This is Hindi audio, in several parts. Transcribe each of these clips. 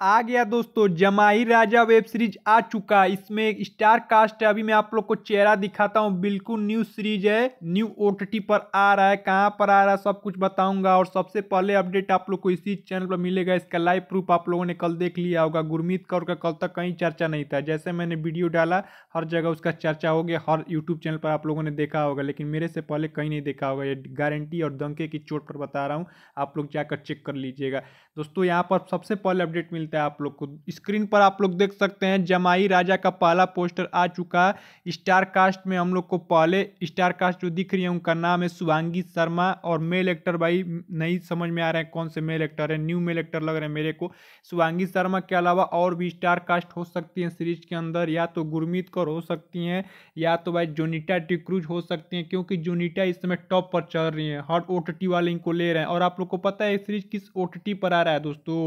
आ गया दोस्तों जमाही राजा वेब सीरीज आ चुका इसमें स्टार कास्ट है अभी मैं आप लोग को चेहरा दिखाता हूँ बिल्कुल न्यू सीरीज है न्यू ओ पर आ रहा है कहाँ पर आ रहा है सब कुछ बताऊंगा और सबसे पहले अपडेट आप लोग को इसी चैनल पर मिलेगा इसका लाइव प्रूफ आप लोगों ने कल देख लिया होगा गुरमीत कौर का कल तक कहीं चर्चा नहीं था जैसे मैंने वीडियो डाला हर जगह उसका चर्चा हो गया हर यूट्यूब चैनल पर आप लोगों ने देखा होगा लेकिन मेरे से पहले कहीं नहीं देखा होगा ये गारंटी और दंके की चोट पर बता रहा हूँ आप लोग जाकर चेक कर लीजिएगा दोस्तों यहाँ पर सबसे पहले अपडेट मिल मिलता है आप लोग को स्क्रीन पर आप लोग देख सकते हैं जमाई राजा का पहला पोस्टर आ चुका है स्टार कास्ट में हम लोग को पहले स्टार कास्ट जो दिख रही है उनका नाम है शुभांगी शर्मा और मेल एक्टर भाई नहीं समझ में आ रहे हैं कौन से मेल एक्टर है न्यू मेल एक्टर लग रहे हैं मेरे को शुभांगी शर्मा के अलावा और भी स्टार कास्ट हो सकती हैं सीरीज के अंदर या तो गुरमीत कौर हो सकती हैं या तो भाई जोनीटा टिक्रूज हो सकती हैं क्योंकि जोनीटा इस समय टॉप पर चल रही हैं हर ओ वाले इनको ले रहे हैं और आप लोग को पता है सीरीज किस ओ पर आ रहा है दोस्तों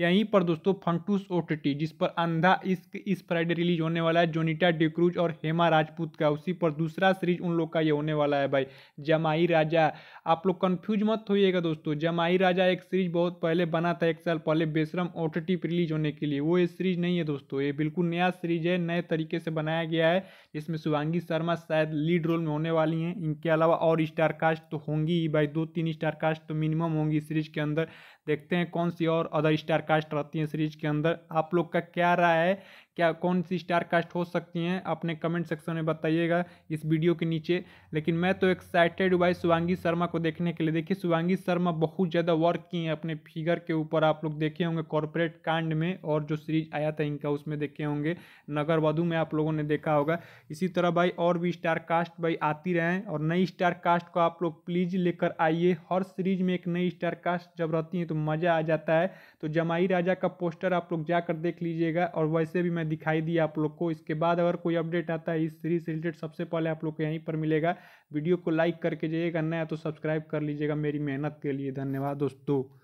यहीं पर दोस्तों दोस्तों फंटूस ओ जिस पर अंधा इश्क इस फ्राइडे रिलीज होने वाला है जोनिटा डिक्रूज और हेमा राजपूत का उसी पर दूसरा सीरीज उन लोग का ये होने वाला है भाई जमाई राजा आप लोग कन्फ्यूज मत होइएगा दोस्तों जमाई राजा एक सीरीज बहुत पहले बना था एक साल पहले बेशरम ओ रिलीज होने के लिए वो ये सीरीज नहीं है दोस्तों ये बिल्कुल नया सीरीज है नए तरीके से बनाया गया है जिसमें शुभांगी शर्मा शायद लीड रोल में होने वाली हैं इनके अलावा और स्टारकास्ट तो होंगी ही भाई दो तीन स्टारकास्ट तो मिनिमम होंगी सीरीज के अंदर देखते हैं कौन सी और अदर स्टारकास्ट रहती हैं सीरीज के अंदर आप लोग का क्या रहा है क्या कौन सी स्टार कास्ट हो सकती हैं अपने कमेंट सेक्शन में बताइएगा इस वीडियो के नीचे लेकिन मैं तो एक्साइटेड हुआ शुभांगी शर्मा को देखने के लिए देखिए शुभांगी शर्मा बहुत ज़्यादा वर्क की हैं अपने फिगर के ऊपर आप लोग देखे होंगे कॉरपोरेट कांड में और जो सीरीज आया था इनका उसमें देखे होंगे नगर वधु में आप लोगों ने देखा होगा इसी तरह भाई और भी स्टार कास्ट भाई आती रहे और नई स्टार कास्ट को आप लोग प्लीज़ लेकर आइए हर सीरीज में एक नई स्टार कास्ट जब रहती है तो मज़ा आ जाता है तो जमाई राजा का पोस्टर आप लोग जाकर देख लीजिएगा और वैसे भी मैं मैं दिखाई दिया आप लोग को इसके बाद अगर कोई अपडेट आता है इस सीरीज से रिलेटेड सबसे पहले आप लोग को यहीं पर मिलेगा वीडियो को लाइक करके जाइएगा नया तो सब्सक्राइब कर लीजिएगा मेरी मेहनत के लिए धन्यवाद दोस्तों